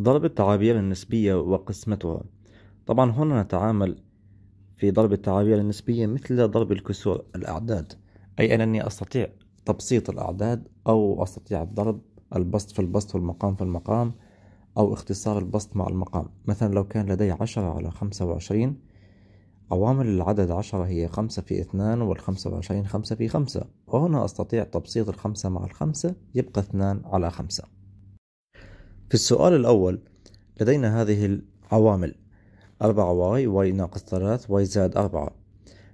ضرب التعابير النسبية وقسمتها طبعا هنا نتعامل في ضرب التعابير النسبية مثل ضرب الكسور الأعداد أي أنني أستطيع تبسيط الأعداد أو أستطيع الضرب البسط في البسط والمقام في المقام أو اختصار البسط مع المقام مثلا لو كان لدي عشرة على خمسة وعشرين عوامل العدد عشرة هي خمسة في اثنان والخمسة وعشرين خمسة في خمسة وهنا أستطيع تبسيط الخمسة مع الخمسة يبقى اثنان على خمسة في السؤال الأول لدينا هذه العوامل 4y y ناقص 3 y زائد 4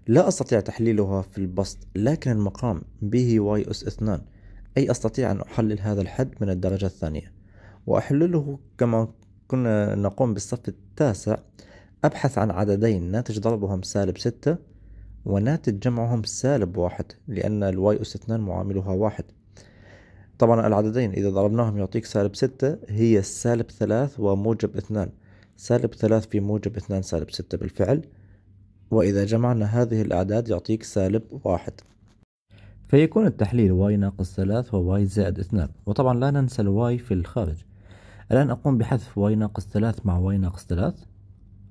لا أستطيع تحليلها في البسط لكن المقام به y أس 2 أي أستطيع أن أحلل هذا الحد من الدرجة الثانية وأحلله كما كنا نقوم بالصف التاسع أبحث عن عددين ناتج ضربهم سالب 6 وناتج جمعهم سالب 1 لأن الواي أس 2 معاملها 1 طبعا العددين إذا ضربناهم يعطيك سالب ستة هي سالب ثلاث وموجب اثنان سالب ثلاث في موجب اثنان سالب ستة بالفعل وإذا جمعنا هذه الأعداد يعطيك سالب واحد فيكون التحليل y ناقص ثلاث و y زائد اثنان وطبعا لا ننسى ال y في الخارج الآن أقوم بحذف y ناقص ثلاث مع y ناقص ثلاث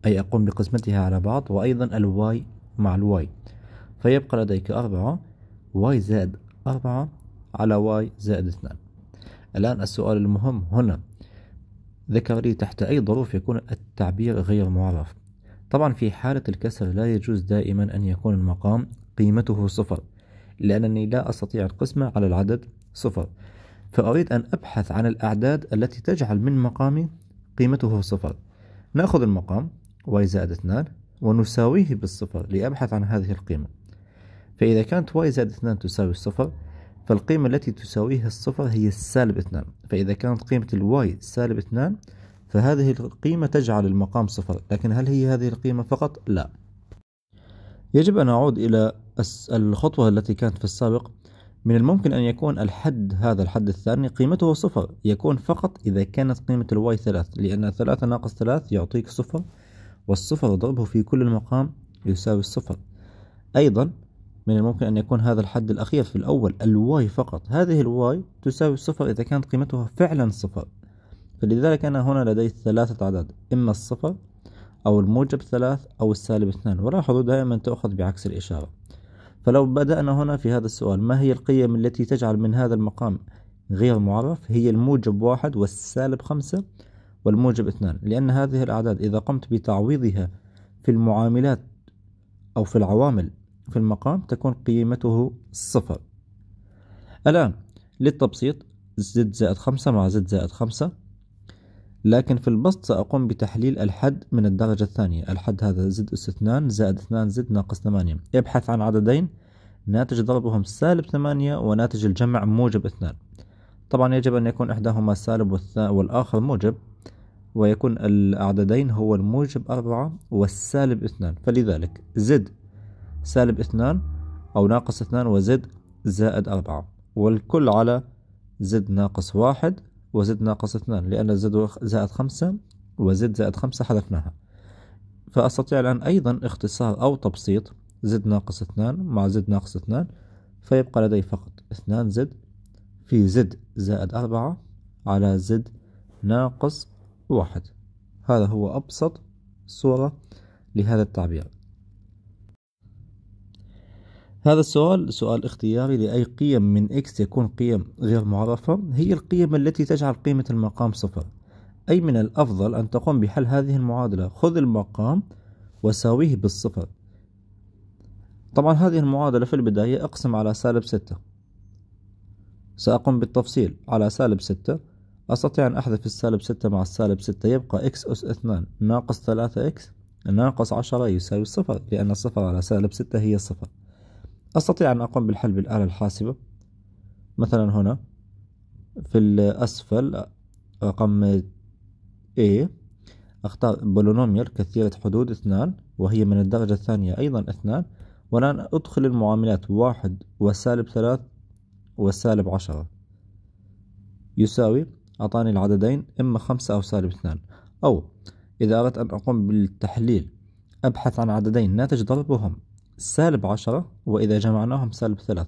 أي أقوم بقسمتها على بعض وأيضا ال y مع ال y فيبقى لديك أربعة y زائد أربعة على واي زائد اثنان الآن السؤال المهم هنا ذكر لي تحت أي ظروف يكون التعبير غير معرف طبعا في حالة الكسر لا يجوز دائما أن يكون المقام قيمته صفر لأنني لا أستطيع القسمة على العدد صفر فأريد أن أبحث عن الأعداد التي تجعل من مقامي قيمته صفر نأخذ المقام y زائد 2 ونساويه بالصفر لأبحث عن هذه القيمة فإذا كانت y زائد 2 تساوي الصفر فالقيمة التي تساويها الصفر هي السالب اثنان فإذا كانت قيمة الواي سالب اثنان فهذه القيمة تجعل المقام صفر لكن هل هي هذه القيمة فقط؟ لا يجب أن أعود إلى الخطوة التي كانت في السابق من الممكن أن يكون الحد هذا الحد الثاني قيمته صفر يكون فقط إذا كانت قيمة الواي ثلاث لأن ثلاثة ناقص ثلاث يعطيك صفر والصفر ضربه في كل المقام يساوي الصفر أيضا من الممكن أن يكون هذا الحد الأخير في الأول الواي فقط هذه الواي تساوي صفر إذا كانت قيمتها فعلا صفر فلذلك أنا هنا لدي ثلاثة أعداد إما الصفر أو الموجب ثلاث أو السالب اثنان ولاحظوا دائما تؤخذ بعكس الإشارة فلو بدأنا هنا في هذا السؤال ما هي القيم التي تجعل من هذا المقام غير معرف هي الموجب واحد والسالب خمسة والموجب اثنان لأن هذه الأعداد إذا قمت بتعويضها في المعاملات أو في العوامل في المقام تكون قيمته صفر الآن للتبسيط زد زائد خمسة مع زد زائد خمسة لكن في البسط سأقوم بتحليل الحد من الدرجة الثانية الحد هذا زد أس اثنان زائد اثنان زد ناقص ثمانية ابحث عن عددين ناتج ضربهم سالب ثمانية وناتج الجمع موجب اثنان طبعا يجب أن يكون إحداهما سالب والآخر موجب ويكون العددين هو الموجب أربعة والسالب اثنان فلذلك زد سالب اثنان أو ناقص اثنان وزد زائد أربعة والكل على زد ناقص واحد وزد ناقص اثنان لأن زد زائد خمسة وزد زائد خمسة حذفناها فأستطيع الآن أيضا اختصار أو تبسيط زد ناقص اثنان مع زد ناقص اثنان فيبقى لدي فقط اثنان زد في زد زائد أربعة على زد ناقص واحد هذا هو أبسط صورة لهذا التعبير هذا السؤال سؤال اختياري لأي قيم من إكس يكون قيم غير معرفة هي القيم التي تجعل قيمة المقام صفر أي من الأفضل أن تقوم بحل هذه المعادلة خذ المقام وساويه بالصفر طبعا هذه المعادلة في البداية أقسم على سالب ستة سأقوم بالتفصيل على سالب ستة أستطيع أن أحذف السالب ستة مع السالب ستة يبقى إكس أس اثنان ناقص ثلاثة إكس ناقص عشرة يساوي صفر لأن الصفر على سالب ستة هي صفر أستطيع أن أقوم بالحل بالآلة الحاسبة مثلا هنا في الأسفل رقم A أختار بولونوميال كثيرة حدود اثنان وهي من الدرجة الثانية أيضا اثنان والآن أدخل المعاملات واحد وسالب ثلاث وسالب عشرة يساوي أعطاني العددين إما خمسة أو سالب اثنان أو إذا أردت أن أقوم بالتحليل أبحث عن عددين ناتج ضربهم سالب عشرة وإذا جمعناهم سالب ثلاث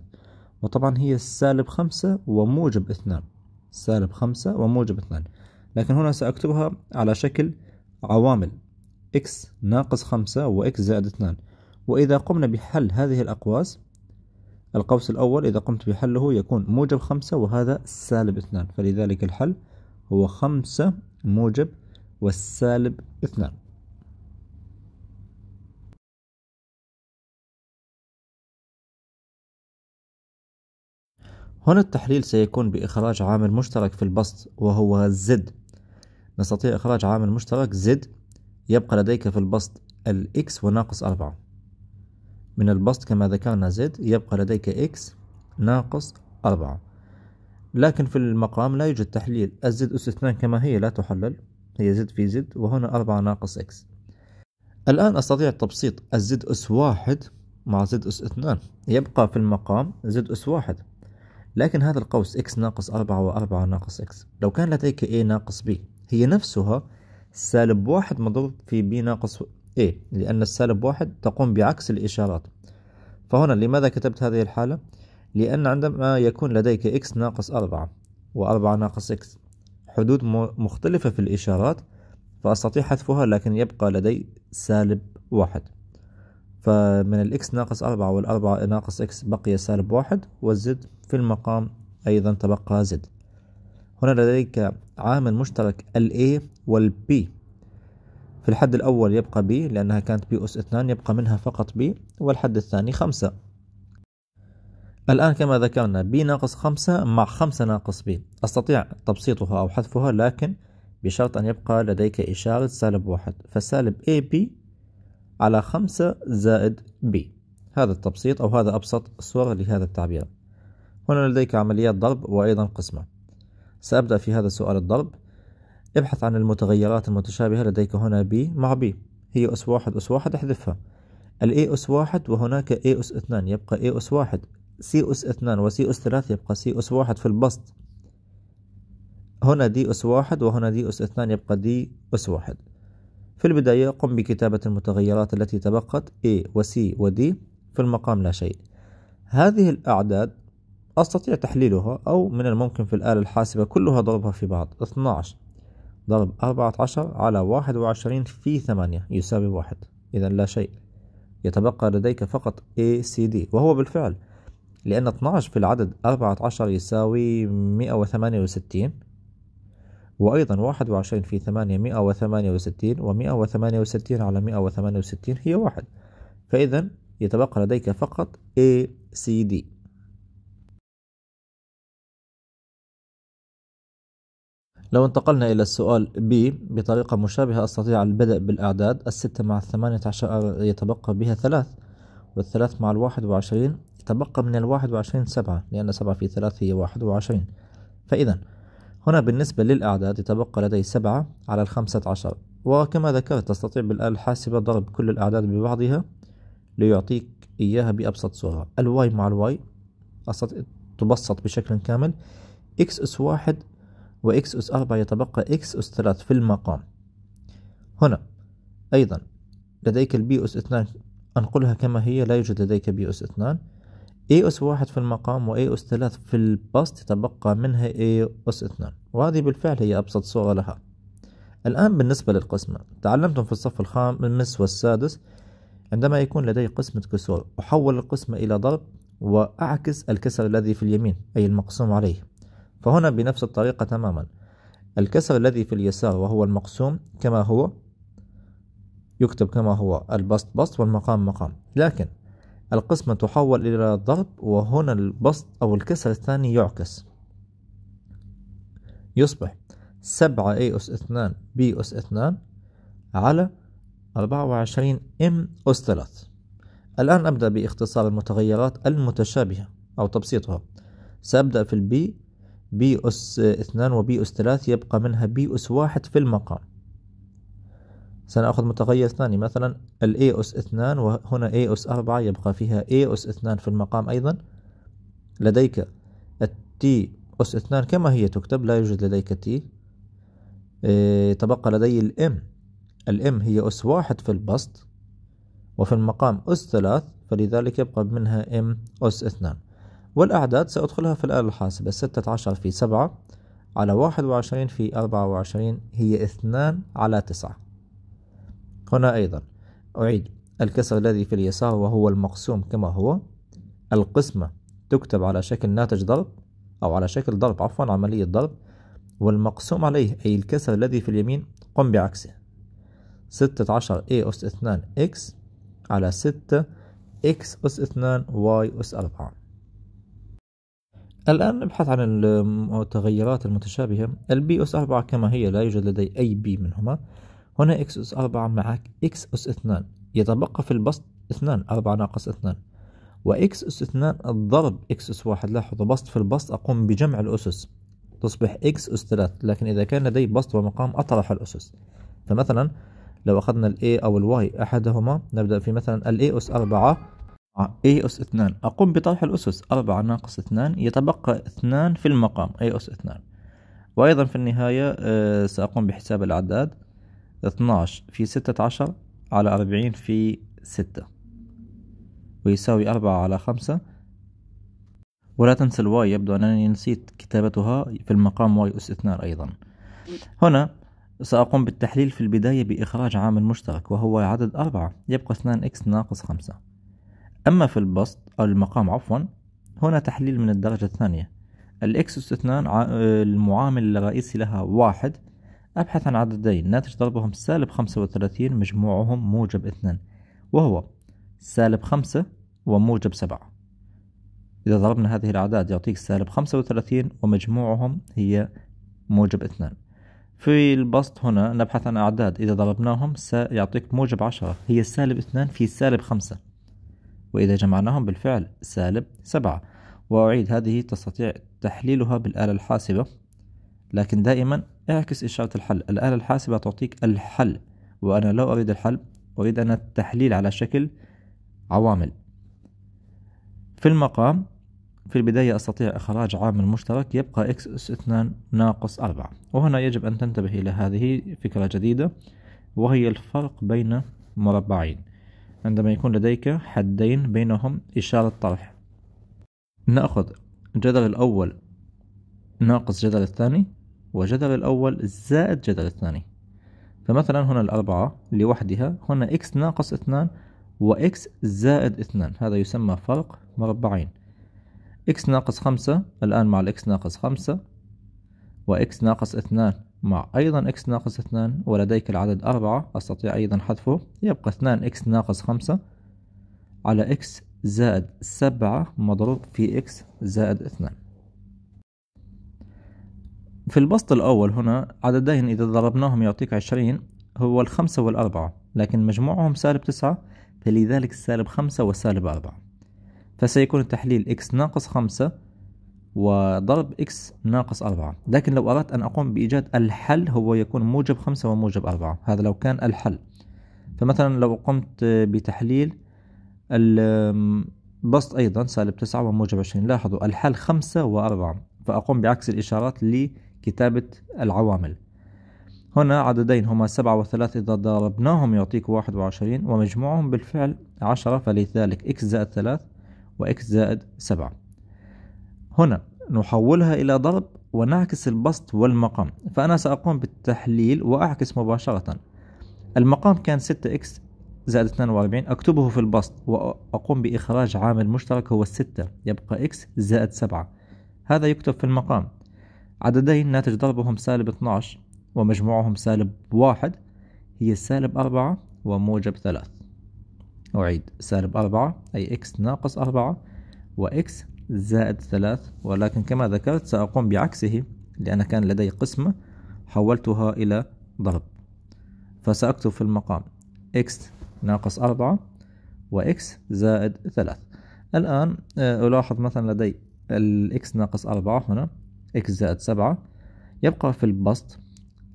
وطبعا هي سالب خمسة وموجب اثنان سالب خمسة وموجب اثنان لكن هنا سأكتبها على شكل عوامل x ناقص خمسة و x زائد اثنان وإذا قمنا بحل هذه الأقواس القوس الأول إذا قمت بحله يكون موجب خمسة وهذا سالب اثنان فلذلك الحل هو خمسة موجب والسالب اثنان هنا التحليل سيكون بإخراج عامل مشترك في البسط وهو زد نستطيع إخراج عامل مشترك زد يبقى لديك في البسط الإكس وناقص أربعة من البسط كما ذكرنا زد يبقى لديك إكس ناقص أربعة لكن في المقام لا يوجد تحليل الزد أس اثنان كما هي لا تحلل هي زد في زد وهنا أربعة ناقص إكس الآن أستطيع تبسيط الزد أس واحد مع زد أس اثنان يبقى في المقام زد أس واحد لكن هذا القوس x ناقص 4 و4 ناقص x لو كان لديك a ناقص b هي نفسها سالب واحد مضروب في b ناقص a لأن السالب واحد تقوم بعكس الإشارات فهنا لماذا كتبت هذه الحالة؟ لأن عندما يكون لديك x ناقص 4 و4 ناقص x حدود مختلفة في الإشارات فأستطيع حذفها لكن يبقى لدي سالب واحد فمن الإكس ناقص أربعة والأربعة ناقص إكس بقي سالب واحد والزد في المقام أيضا تبقى زد هنا لديك عامل مشترك ال A وال B في الحد الأول يبقى B لأنها كانت B أس اثنان يبقى منها فقط B والحد الثاني خمسة الآن كما ذكرنا B ناقص خمسة مع خمسة ناقص B أستطيع تبسيطها أو حذفها لكن بشرط أن يبقى لديك إشارة سالب واحد فسالب AB على 5 زائد ب هذا التبسيط أو هذا أبسط صورة لهذا التعبير هنا لديك عمليات ضرب وأيضا قسمة سأبدأ في هذا السؤال الضرب ابحث عن المتغيرات المتشابهة لديك هنا ب مع ب هي أس واحد أس واحد احذفها ال A أس واحد وهناك A أس اثنان يبقى A أس واحد C أس اثنان و C أس ثلاث يبقى C أس واحد في البسط هنا دي أس واحد وهنا دي أس اثنان يبقى دي أس واحد في البداية قم بكتابة المتغيرات التي تبقت A و C و D في المقام لا شيء هذه الأعداد أستطيع تحليلها أو من الممكن في الآلة الحاسبة كلها ضربها في بعض 12 ضرب 14 على 21 في 8 يساوي واحد إذا لا شيء يتبقى لديك فقط A C D وهو بالفعل لأن 12 في العدد 14 يساوي 168 وأيضا واحد وعشرين في ثمانية مئة وثمانية وستين ومئة وثمانية وستين على مئة وثمانية وستين هي واحد فإذا يتبقى لديك فقط A C D لو انتقلنا إلى السؤال B بطريقة مشابهة أستطيع البدء بالأعداد الستة مع الثمانية عشر يتبقى بها ثلاث والثلاث مع الواحد وعشرين يتبقى من الواحد وعشرين سبعة لأن سبعة في ثلاث هي واحد وعشرين فإذا هنا بالنسبة للأعداد يتبقى لدي سبعة على الخمسة عشر وكما ذكرت تستطيع بالآلة الحاسبة ضرب كل الأعداد ببعضها ليعطيك إياها بأبسط صورة الواي مع الواي تبسط بشكل كامل إكس أس واحد وإكس أس أربعة يتبقى إكس أس ثلاث في المقام هنا أيضا لديك البي أس اثنان أنقلها كما هي لا يوجد لديك بي أس اثنان اي اس واحد في المقام واي اس ثلاث في الباست تبقى منها اي اس اثنان وهذه بالفعل هي ابسط صورة لها الآن بالنسبة للقسمة تعلمتم في الصف الخامس والسادس عندما يكون لدي قسمة كسور أحول القسمة إلى ضرب وأعكس الكسر الذي في اليمين أي المقسوم عليه فهنا بنفس الطريقة تماما الكسر الذي في اليسار وهو المقسوم كما هو يكتب كما هو البسط بسط والمقام مقام لكن القسمة تحول إلى ضرب وهنا البسط أو الكسر الثاني يعكس يصبح سبعة A أس اثنان B أس اثنان على أربعة وعشرين M أس ثلاث الآن أبدأ باختصار المتغيرات المتشابهة أو تبسيطها سأبدأ في البي بي أس اثنان وبي أس ثلاث يبقى منها بي أس واحد في المقام سنأخذ متغير ثاني مثلا ال A أس 2 وهنا A أس 4 يبقى فيها A أس 2 في المقام أيضا لديك التي أس 2 كما هي تكتب لا يوجد لديك تي إيه تبقى لدي الام الام هي أس واحد في البسط وفي المقام أس ثلاث فلذلك يبقى منها ام أس اثنان والأعداد سأدخلها في الآلة الحاسبة ستة عشر في سبعة على واحد وعشرين في أربعة وعشرين هي اثنان على تسعة هنا أيضا أعيد الكسر الذي في اليسار وهو المقسوم كما هو القسمة تكتب على شكل ناتج ضرب أو على شكل ضرب عفوا عملية ضرب والمقسوم عليه أي الكسر الذي في اليمين قم بعكسه ستة عشر a أس اثنان x على ستة x أس اثنان y أس أربعة الآن نبحث عن المتغيرات المتشابهة البي أس أربعة كما هي لا يوجد لدي أي بي منهما هنا إكس أس أربعة معك إكس أس اثنان يتبقى في البسط اثنان أربعة ناقص اثنان وإكس أس اثنان الضرب إكس أس واحد لاحظوا بسط في البسط أقوم بجمع الأسس تصبح إكس أس ثلاث لكن إذا كان لدي بسط ومقام أطرح الأسس فمثلا لو أخذنا ال A أو ال Y أحدهما نبدأ في مثلا ال A أس أربعة A أس اثنان أقوم بطرح الأسس أربعة ناقص اثنان يتبقى اثنان في المقام A أس اثنان وأيضا في النهاية آه، سأقوم بحساب الأعداد 12 في ستة عشر على أربعين في ستة ويساوي أربعة على خمسة ولا تنسى الواي يبدو أنني نسيت كتابتها في المقام واي أس اثنان أيضا هنا سأقوم بالتحليل في البداية بإخراج عامل مشترك وهو عدد أربعة يبقى اثنان إكس ناقص خمسة أما في البسط أو المقام عفوا هنا تحليل من الدرجة الثانية الإكس أس اثنان المعامل الرئيسي لها واحد أبحث عن عددين ناتج ضربهم سالب خمسة وثلاثين مجموعهم موجب اثنان وهو سالب خمسة وموجب سبعة إذا ضربنا هذه الأعداد يعطيك سالب خمسة وثلاثين ومجموعهم هي موجب اثنان في البسط هنا نبحث عن أعداد إذا ضربناهم سيعطيك موجب عشرة هي سالب اثنان في سالب خمسة وإذا جمعناهم بالفعل سالب سبعة وأعيد هذه تستطيع تحليلها بالآلة الحاسبة لكن دائما اعكس إشارة الحل الآلة الحاسبة تعطيك الحل وأنا لو أريد الحل أريد أن التحليل على شكل عوامل في المقام في البداية أستطيع إخراج عامل مشترك يبقى x أس 2 ناقص 4 وهنا يجب أن تنتبه إلى هذه فكرة جديدة وهي الفرق بين مربعين عندما يكون لديك حدين بينهم إشارة طرح نأخذ الجذر الأول ناقص الجذر الثاني وجدل الأول زائد جدل الثاني فمثلا هنا الأربعة لوحدها هنا إكس ناقص اثنان وإكس زائد اثنان هذا يسمى فرق مربعين إكس ناقص خمسة الآن مع الإكس ناقص خمسة وإكس ناقص اثنان مع أيضا إكس ناقص اثنان ولديك العدد أربعة أستطيع أيضا حذفه يبقى اثنان إكس ناقص خمسة على إكس زائد سبعة مضروب في إكس زائد اثنان في البسط الأول هنا عددين إذا ضربناهم يعطيك عشرين هو الخمسة والأربعة لكن مجموعهم سالب تسعة فلذلك سالب خمسة وسالب أربعة فسيكون التحليل x ناقص خمسة وضرب x ناقص أربعة لكن لو أردت أن أقوم بإيجاد الحل هو يكون موجب خمسة وموجب أربعة هذا لو كان الحل فمثلا لو قمت بتحليل البسط أيضا سالب تسعة وموجب عشرين لاحظوا الحل خمسة وأربعة فأقوم بعكس الإشارات لي كتابة العوامل هنا عددين هما سبعة وثلاثة إذا ضربناهم يعطيك واحد وعشرين ومجموعهم بالفعل عشرة فلذلك إكس زائد ثلاث وإكس زائد سبعة هنا نحولها إلى ضرب ونعكس البسط والمقام فأنا سأقوم بالتحليل وأعكس مباشرة المقام كان 6x زائد 42 أكتبه في البسط وأقوم بإخراج عامل مشترك هو 6 يبقى x زائد 7 هذا يكتب في المقام عددين ناتج ضربهم سالب 12 ومجموعهم سالب واحد هي سالب أربعة وموجب ثلاث أعيد سالب أربعة أي إكس ناقص أربعة وإكس زائد ثلاث ولكن كما ذكرت سأقوم بعكسه لأن كان لدي قسمة حولتها إلى ضرب فسأكتب في المقام إكس ناقص أربعة وإكس زائد ثلاث الآن آه، ألاحظ مثلا لدي الإكس ناقص أربعة هنا إكس زائد سبعة يبقى في البسط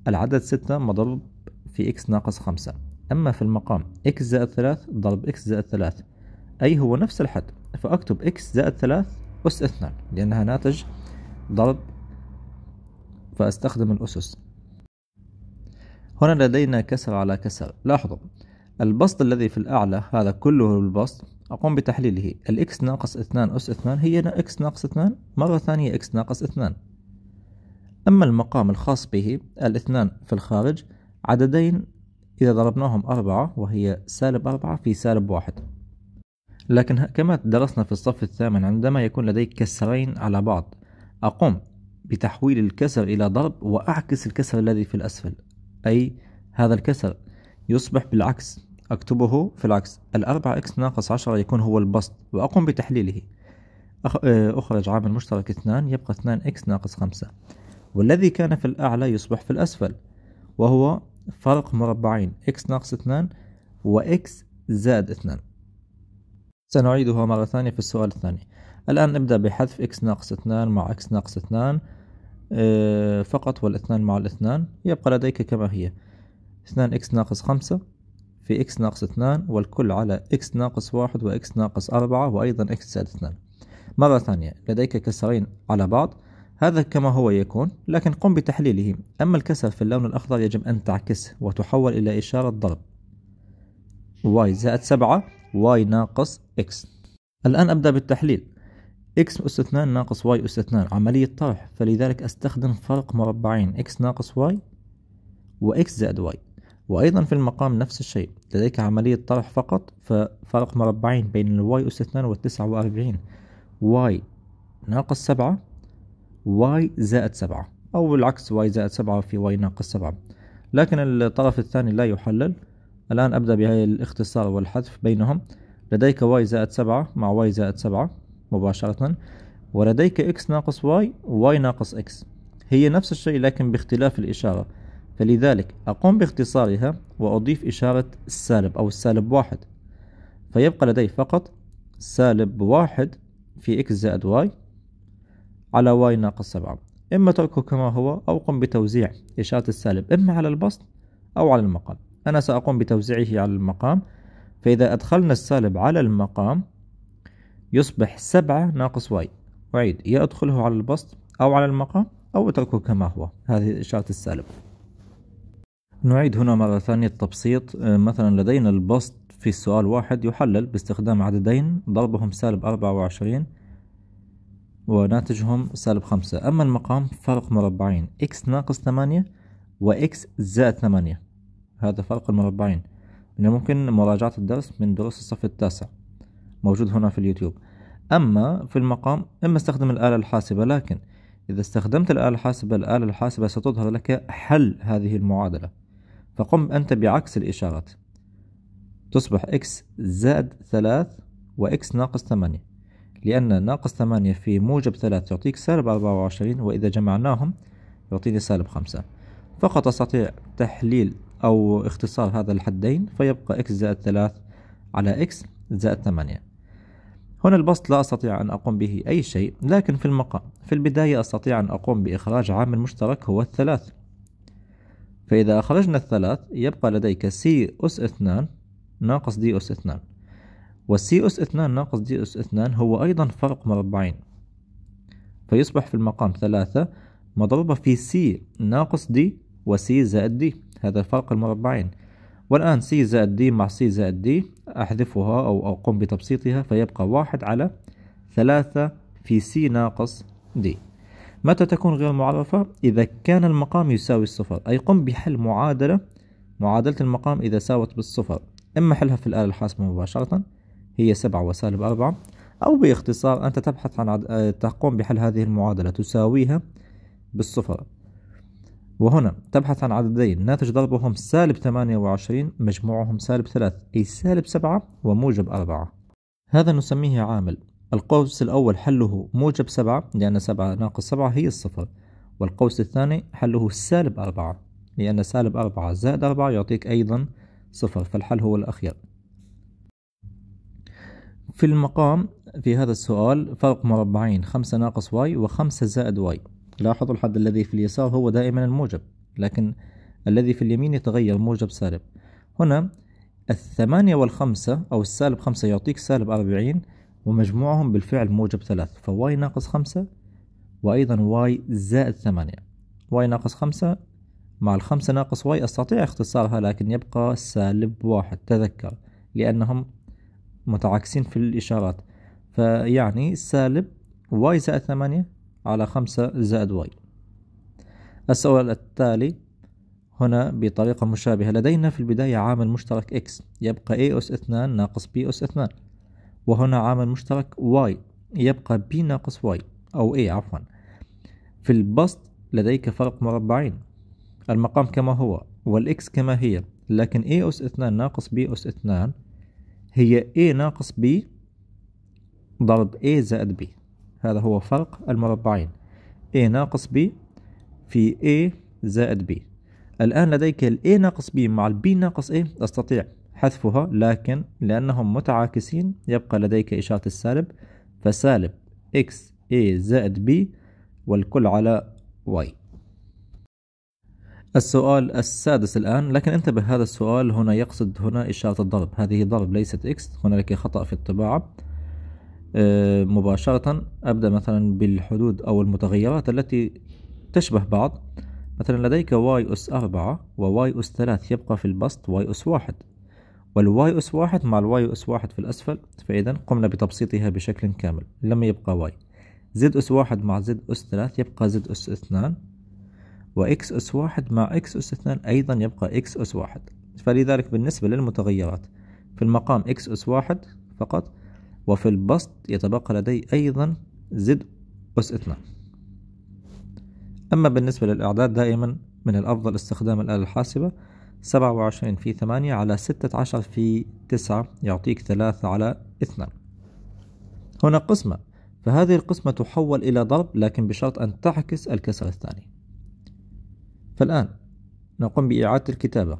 العدد ستة مضروب في إكس ناقص خمسة أما في المقام إكس زائد ثلاث ضرب إكس زائد ثلاث أي هو نفس الحد فأكتب إكس زائد ثلاث أس اثنان لأنها ناتج ضرب فأستخدم الأسس هنا لدينا كسر على كسر لاحظوا البسط الذي في الأعلى هذا كله البسط أقوم بتحليله الإكس ناقص اثنان أس اثنان هي إكس ناقص اثنان مرة ثانية إكس ناقص اثنان أما المقام الخاص به الاثنان في الخارج عددين إذا ضربناهم أربعة وهي سالب أربعة في سالب واحد لكن كما درسنا في الصف الثامن عندما يكون لديك كسرين على بعض أقوم بتحويل الكسر إلى ضرب وأعكس الكسر الذي في الأسفل أي هذا الكسر يصبح بالعكس أكتبه في العكس الأربعة إكس ناقص عشرة يكون هو البسط وأقوم بتحليله آه، أخرج عامل مشترك اثنان يبقى اثنان إكس ناقص خمسة والذي كان في الأعلى يصبح في الأسفل وهو فرق مربعين x ناقص اثنان و x زائد اثنان سنعيدها مرة ثانية في السؤال الثاني الآن نبدأ بحذف x ناقص اثنان مع x ناقص اثنان اه فقط والاثنان مع الاثنان يبقى لديك كما هي اثنان x ناقص خمسة في x ناقص اثنان والكل على x ناقص واحد و x ناقص أربعة وأيضا x زائد اثنان مرة ثانية لديك كسرين على بعض هذا كما هو يكون لكن قم بتحليله أما الكسر في اللون الأخضر يجب أن تعكسه وتحول إلى إشارة ضرب y زائد 7 y ناقص x الآن أبدأ بالتحليل x أس 2 ناقص y أس 2 عملية طرح فلذلك أستخدم فرق مربعين x ناقص y و x زائد y وأيضا في المقام نفس الشيء لديك عملية طرح فقط ففرق مربعين بين الواي أس 2 والتسعة وأربعين y ناقص سبعة واي زائد سبعة أو بالعكس واي زائد سبعة في واي ناقص سبعة لكن الطرف الثاني لا يحلل الآن أبدأ الاختصار والحذف بينهم لديك واي زائد سبعة مع واي زائد سبعة مباشرة ولديك اكس ناقص واي واي ناقص اكس هي نفس الشيء لكن باختلاف الإشارة فلذلك أقوم باختصارها وأضيف إشارة السالب أو السالب واحد فيبقى لدي فقط سالب واحد في اكس زائد واي على واي ناقص سبعة إما تركه كما هو أو قم بتوزيع إشارة السالب إما على البسط أو على المقام أنا سأقوم بتوزيعه على المقام فإذا أدخلنا السالب على المقام يصبح سبعة ناقص واي أعيد يا أدخله على البسط أو على المقام أو أتركه كما هو هذه إشارة السالب نعيد هنا مرة ثانية التبسيط آه، مثلا لدينا البسط في السؤال واحد يحلل باستخدام عددين ضربهم سالب أربعة وعشرين وناتجهم سالب خمسة أما المقام فرق مربعين x ناقص ثمانية وإكس زائد ثمانية هذا فرق المربعين من الممكن مراجعة الدرس من دروس الصف التاسع موجود هنا في اليوتيوب أما في المقام إما استخدم الآلة الحاسبة لكن إذا استخدمت الآلة الحاسبة الآلة الحاسبة ستظهر لك حل هذه المعادلة فقم أنت بعكس الإشارات تصبح x زائد ثلاث وإكس ناقص ثمانية لأن ناقص ثمانية في موجب ثلاثة يعطيك سالب أربعة وعشرين وإذا جمعناهم يعطيني سالب خمسة فقط أستطيع تحليل أو اختصار هذا الحدين فيبقى x زائد ثلاث على x زائد ثمانية هنا البسط لا أستطيع أن أقوم به أي شيء لكن في المقام في البداية أستطيع أن أقوم بإخراج عامل مشترك هو الثلاث فإذا أخرجنا الثلاث يبقى لديك C أس اثنان ناقص D أس اثنان والسي أس اثنان ناقص دي أس اثنان هو أيضا فرق مربعين فيصبح في المقام ثلاثة مضروبة في سي ناقص دي وسي زائد دي هذا فرق المربعين والآن سي زائد دي مع سي زائد دي أحذفها أو أقوم بتبسيطها فيبقى واحد على ثلاثة في سي ناقص دي متى تكون غير معرفة؟ إذا كان المقام يساوي الصفر أي قم بحل معادلة معادلة المقام إذا ساوت بالصفر إما حلها في الآلة الحاسبة مباشرة هي 7 وسالب 4 أو باختصار أنت تبحث عن عد... آه، تقوم بحل هذه المعادلة تساويها بالصفر وهنا تبحث عن عددين ناتج ضربهم سالب 28 مجموعهم سالب 3 أي سالب 7 وموجب 4 هذا نسميه عامل القوس الأول حله موجب 7 لأن 7 ناقص 7 هي الصفر والقوس الثاني حله سالب 4 لأن سالب 4 زائد 4 يعطيك أيضا صفر فالحل هو الأخير في المقام في هذا السؤال فرق مربعين خمسة ناقص واي وخمسة زائد واي لاحظوا الحد الذي في اليسار هو دائما الموجب لكن الذي في اليمين يتغير موجب سالب هنا الثمانية والخمسة أو السالب خمسة يعطيك سالب أربعين ومجموعهم بالفعل موجب ثلاث فواي ناقص خمسة وأيضا واي زائد ثمانية واي ناقص خمسة مع الخمسة ناقص واي أستطيع اختصارها لكن يبقى سالب واحد تذكر لأنهم متعاكسين في الإشارات فيعني سالب واي زائد ثمانية على خمسة زائد واي السؤال التالي هنا بطريقة مشابهة لدينا في البداية عامل مشترك x يبقى a أس 2 ناقص b أس 2 وهنا عامل مشترك y يبقى b ناقص y أو a عفوا في البسط لديك فرق مربعين المقام كما هو والإكس كما هي لكن a أس 2 ناقص b أس 2 هي A ناقص B ضرب A زائد B هذا هو فرق المربعين A ناقص B في A زائد B الآن لديك ال A ناقص B مع ال B ناقص A أستطيع حذفها لكن لأنهم متعاكسين يبقى لديك إشارة السالب فسالب x A زائد B والكل على y السؤال السادس الآن لكن انتبه هذا السؤال هنا يقصد هنا إشارة الضرب هذه ضرب ليست إكس هنالك خطأ في الطباعة آه، مباشرة أبدأ مثلا بالحدود أو المتغيرات التي تشبه بعض مثلا لديك واي أس أربعة وواي أس ثلاث يبقى في البسط واي أس واحد والواي أس واحد مع الواي أس واحد في الأسفل فإذا قمنا بتبسيطها بشكل كامل لم يبقى واي زد أس واحد مع زد أس ثلاث يبقى زد أس اثنان وإكس أس واحد مع إكس أس اثنان أيضا يبقى إكس أس واحد فلذلك بالنسبة للمتغيرات في المقام إكس أس واحد فقط وفي البسط يتبقى لدي أيضا زد أس اثنان أما بالنسبة للإعداد دائما من الأفضل استخدام الآلة الحاسبة سبعة وعشرين في ثمانية على ستة عشر في تسعة يعطيك ثلاثة على اثنان هنا قسمة فهذه القسمة تحول إلى ضرب لكن بشرط أن تعكس الكسر الثاني فالآن نقوم بإعادة الكتابة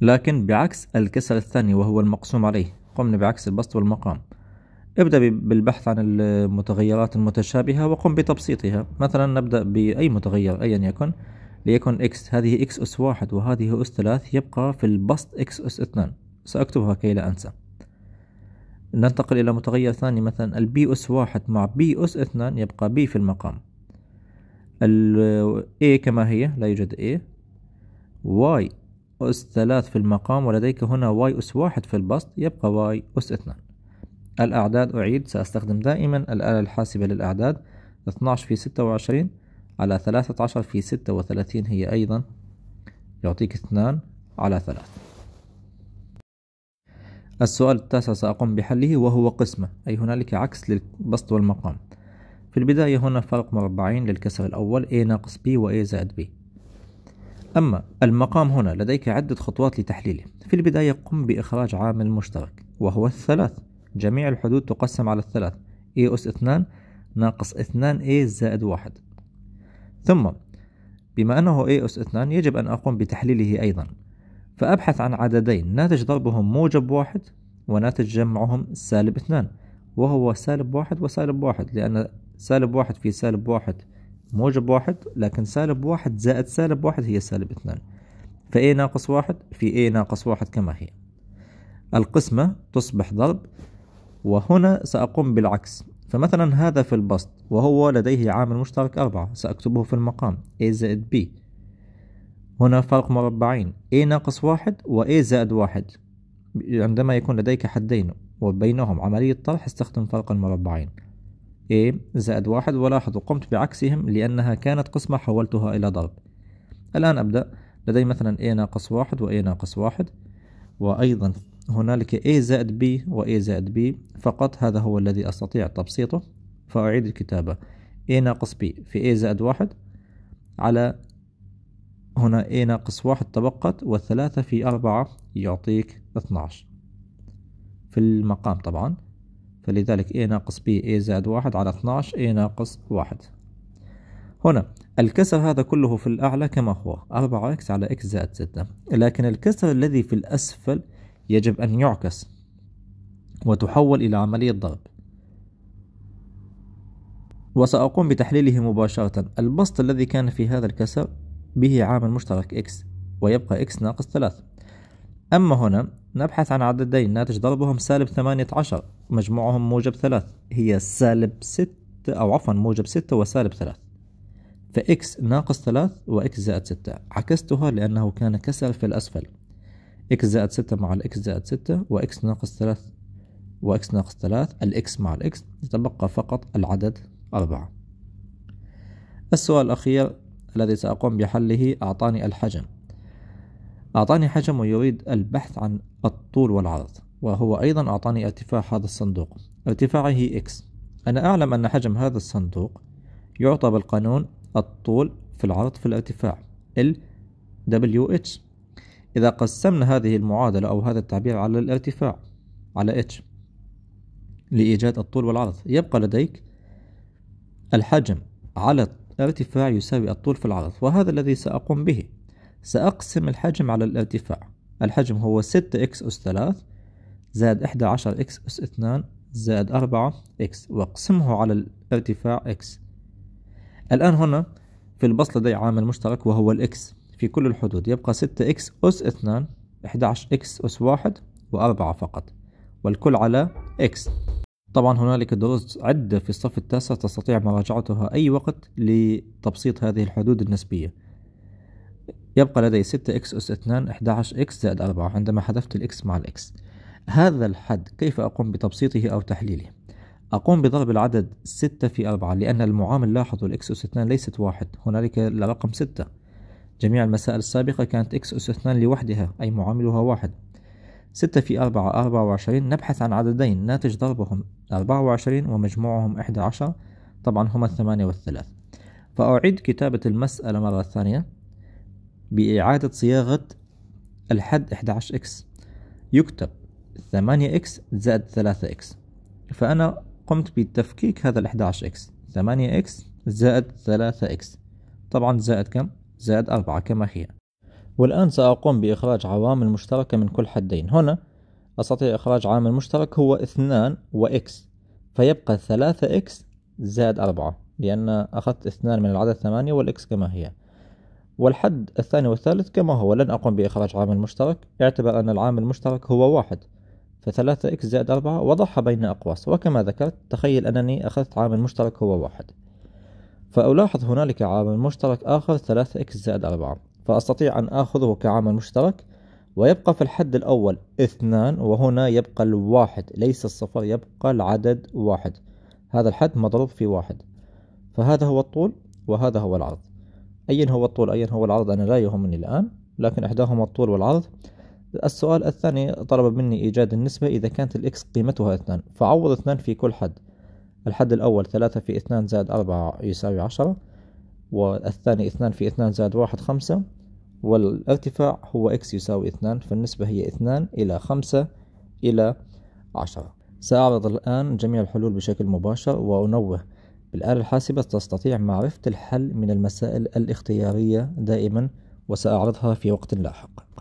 لكن بعكس الكسل الثاني وهو المقسوم عليه قمنا بعكس البسط والمقام ابدأ بالبحث عن المتغيرات المتشابهة وقم بتبسيطها مثلا نبدأ بأي متغير أيا يكن ليكن x هذه x أس واحد وهذه أس ثلاث يبقى في البسط x أس اثنان سأكتبها كي لا أنسى ننتقل إلى متغير ثاني مثلا البي أس واحد مع بي أس اثنان يبقى بي في المقام ال A كما هي لا يوجد A Y أس ثلاث في المقام ولديك هنا Y أس واحد في البسط يبقى Y أس اثنان الأعداد أعيد سأستخدم دائما الآلة الحاسبة للأعداد 12 في 26 على 13 في 36 هي أيضا يعطيك 2 على 3 السؤال التاسع سأقوم بحله وهو قسمة أي هنالك عكس للبسط والمقام في البداية هنا فرق مربعين للكسر الأول A ناقص B و A زائد B أما المقام هنا لديك عدة خطوات لتحليله في البداية قم بإخراج عامل مشترك وهو الثلاث جميع الحدود تقسم على الثلاث A أس 2 ناقص 2 A زائد 1 ثم بما أنه A أس 2 يجب أن أقوم بتحليله أيضا فأبحث عن عددين ناتج ضربهم موجب واحد وناتج جمعهم سالب اثنان وهو سالب واحد وسالب واحد لأن سالب واحد في سالب واحد موجب واحد لكن سالب واحد زائد سالب واحد هي سالب اثنان فأي ناقص واحد في A ناقص واحد كما هي القسمة تصبح ضرب وهنا سأقوم بالعكس فمثلا هذا في البسط وهو لديه عامل مشترك أربعة سأكتبه في المقام A زائد B هنا فرق مربعين A ناقص واحد و A زائد واحد عندما يكون لديك حدين وبينهم عملية طرح استخدم فرق المربعين A إيه، زائد واحد ولاحظوا قمت بعكسهم لأنها كانت قسمة حولتها إلى ضرب الآن أبدأ لدي مثلا A ناقص واحد و A ناقص واحد وأيضا هنالك A زائد B و A زائد B فقط هذا هو الذي أستطيع تبسيطه فأعيد الكتابة A ناقص B في A زائد واحد على هنا A ناقص واحد تبقت والثلاثة في أربعة يعطيك 12 في المقام طبعا فلذلك A ناقص B A زائد واحد على 12 A ناقص واحد هنا الكسر هذا كله في الأعلى كما هو 4x على x زائد 6 لكن الكسر الذي في الأسفل يجب أن يعكس وتحول إلى عملية ضرب وسأقوم بتحليله مباشرة البسط الذي كان في هذا الكسر به عامل مشترك x ويبقى x ناقص 3 أما هنا نبحث عن عددين ناتج ضربهم سالب 18 مجموعهم موجب 3 هي سالب 6 أو عفوا موجب 6 وسالب 3 فإكس ناقص 3 وإكس زائد 6 عكستها لأنه كان كسر في الأسفل إكس زائد 6 مع الإكس زائد 6 وإكس ناقص 3 وإكس ناقص 3 الإكس مع الإكس يتبقى فقط العدد 4 السؤال الأخير الذي سأقوم بحله أعطاني الحجم أعطاني حجم ويريد البحث عن الطول والعرض وهو أيضا أعطاني ارتفاع هذا الصندوق ارتفاعه X أنا أعلم أن حجم هذا الصندوق يعطى بالقانون الطول في العرض في الارتفاع ال WH إذا قسمنا هذه المعادلة أو هذا التعبير على الارتفاع على H لإيجاد الطول والعرض يبقى لديك الحجم على ارتفاع يساوي الطول في العرض وهذا الذي سأقوم به سأقسم الحجم على الارتفاع الحجم هو 6 x أس 3 زائد 11 x أس 2 زائد 4 x واقسمه على الارتفاع x الآن هنا في البصل لدي عامل مشترك وهو الاكس في كل الحدود يبقى 6 x أس 2 11 x أس 1 و4 فقط والكل على x طبعا هنالك دروس عدة في الصف التاسع تستطيع مراجعتها أي وقت لتبسيط هذه الحدود النسبية يبقى لدي 6 اكس أس 2 11 اكس زائد 4 عندما حذفت الاكس مع الاكس هذا الحد كيف أقوم بتبسيطه أو تحليله؟ أقوم بضرب العدد 6 في 4 لأن المعامل لاحظوا الإكس أس 2 ليست واحد هنالك الرقم 6 جميع المسائل السابقة كانت إكس أس 2 لوحدها أي معاملها واحد 6 في 4 24 نبحث عن عددين ناتج ضربهم 24 ومجموعهم 11 طبعا هما الثمانية والثلاث فأعيد كتابة المسألة مرة ثانية بإعادة صياغة الحد 11x يكتب 8x زائد 3x فأنا قمت بتفكيك هذا ال 11x 8x زائد 3x طبعا زائد كم؟ زائد 4 كما هي والآن سأقوم بإخراج عوامل مشتركة من كل حدين هنا أستطيع إخراج عامل مشترك هو 2 و x فيبقى 3 3x زائد 4 لأن أخذت 2 من العدد 8 والإكس كما هي والحد الثاني والثالث كما هو لن أقوم بإخراج عامل مشترك اعتبر أن العامل المشترك هو واحد فثلاثة إكس زائد أربعة وضعها بين أقواس وكما ذكرت تخيل أنني أخذت عامل مشترك هو واحد فألاحظ هنالك عامل مشترك آخر ثلاثة إكس زائد أربعة فأستطيع أن آخذه كعامل مشترك ويبقى في الحد الأول اثنان وهنا يبقى الواحد ليس الصفر يبقى العدد واحد هذا الحد مضروب في واحد فهذا هو الطول وهذا هو العرض أيا هو الطول أيا هو العرض أنا لا يهمني الآن لكن إحداهما الطول والعرض السؤال الثاني طلب مني إيجاد النسبة إذا كانت الإكس قيمتها اثنان فعوض اثنان في كل حد الحد الأول ثلاثة في اثنان زائد أربعة يساوي عشرة والثاني اثنان في اثنان زائد واحد خمسة والارتفاع هو إكس يساوي اثنان فالنسبة هي اثنان إلى خمسة إلى عشرة سأعرض الآن جميع الحلول بشكل مباشر وأنوه بالآلة الحاسبة تستطيع معرفة الحل من المسائل الاختيارية دائما وسأعرضها في وقت لاحق